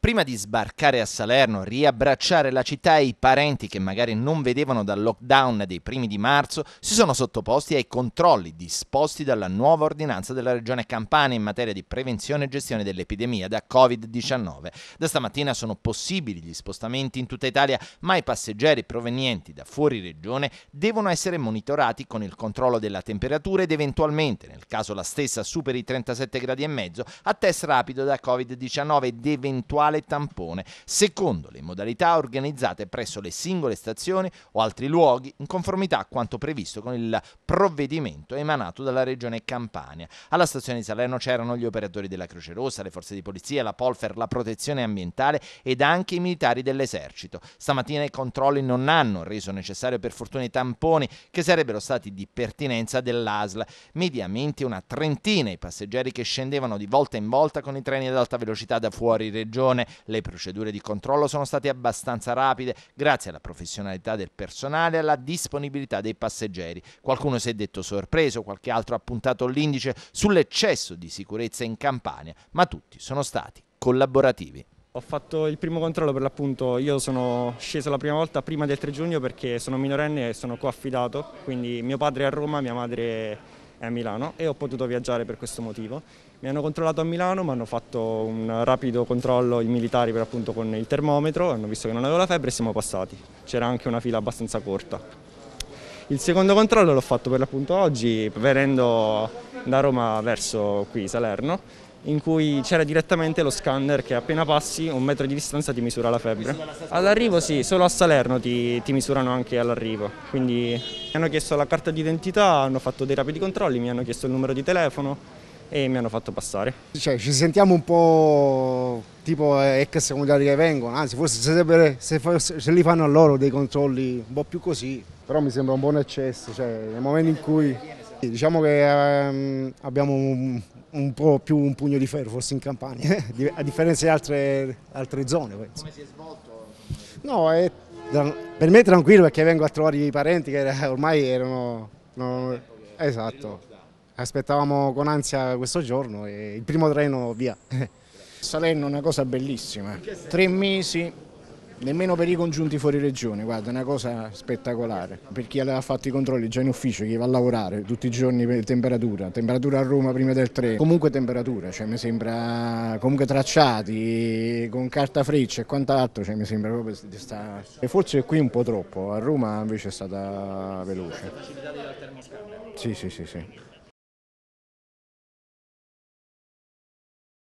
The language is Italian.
Prima di sbarcare a Salerno, riabbracciare la città e i parenti che magari non vedevano dal lockdown dei primi di marzo, si sono sottoposti ai controlli disposti dalla nuova ordinanza della Regione Campania in materia di prevenzione e gestione dell'epidemia da Covid-19. Da stamattina sono possibili gli spostamenti in tutta Italia, ma i passeggeri provenienti da fuori regione devono essere monitorati con il controllo della temperatura ed eventualmente, nel caso la stessa superi i 37 gradi e mezzo, a test rapido da Covid-19 ed eventuali centrale tampone, secondo le modalità organizzate presso le singole stazioni o altri luoghi, in conformità a quanto previsto con il provvedimento emanato dalla Regione Campania. Alla stazione di Salerno c'erano gli operatori della Croce Rossa, le forze di polizia, la Polfer, la protezione ambientale ed anche i militari dell'esercito. Stamattina i controlli non hanno reso necessario per fortuna i tamponi che sarebbero stati di pertinenza dell'ASL. Mediamente una trentina i passeggeri che scendevano di volta in volta con i treni ad alta velocità da fuori regione persone, le procedure di controllo sono state abbastanza rapide grazie alla professionalità del personale e alla disponibilità dei passeggeri. Qualcuno si è detto sorpreso, qualche altro ha puntato l'indice sull'eccesso di sicurezza in Campania, ma tutti sono stati collaborativi. Ho fatto il primo controllo per l'appunto, io sono sceso la prima volta prima del 3 giugno perché sono minorenne e sono coaffidato, quindi mio padre è a Roma, mia madre è a Milano e ho potuto viaggiare per questo motivo. Mi hanno controllato a Milano, mi hanno fatto un rapido controllo i militari per appunto con il termometro, hanno visto che non avevo la febbre e siamo passati. C'era anche una fila abbastanza corta. Il secondo controllo l'ho fatto per l'appunto oggi, venendo da Roma verso qui Salerno in cui c'era direttamente lo scanner che appena passi un metro di distanza ti misura la febbre. All'arrivo sì, solo a Salerno ti, ti misurano anche all'arrivo, quindi mi hanno chiesto la carta d'identità, hanno fatto dei rapidi controlli, mi hanno chiesto il numero di telefono e mi hanno fatto passare. Cioè, ci sentiamo un po' tipo ex comunitari che vengono, anzi forse se, se, se, li fanno a loro dei controlli un po' più così, però mi sembra un buon eccesso, cioè nel momento in cui... Diciamo che ehm, abbiamo un, un, po' più un pugno di ferro forse in Campania, a differenza di altre, altre zone. Penso. Come si è svolto? No, è, per me è tranquillo perché vengo a trovare i parenti che ormai erano... Non, esatto, aspettavamo con ansia questo giorno e il primo treno via. Salerno è una cosa bellissima, tre mesi nemmeno per i congiunti fuori regione, guarda, è una cosa spettacolare. Per chi aveva fatto i controlli già in ufficio, chi va a lavorare tutti i giorni per temperatura, temperatura a Roma prima del 3, comunque temperatura, cioè mi sembra comunque tracciati con carta freccia e quant'altro, cioè mi sembra proprio di stare. E forse qui un po' troppo, a Roma invece è stata veloce. Sì, sì, sì, sì.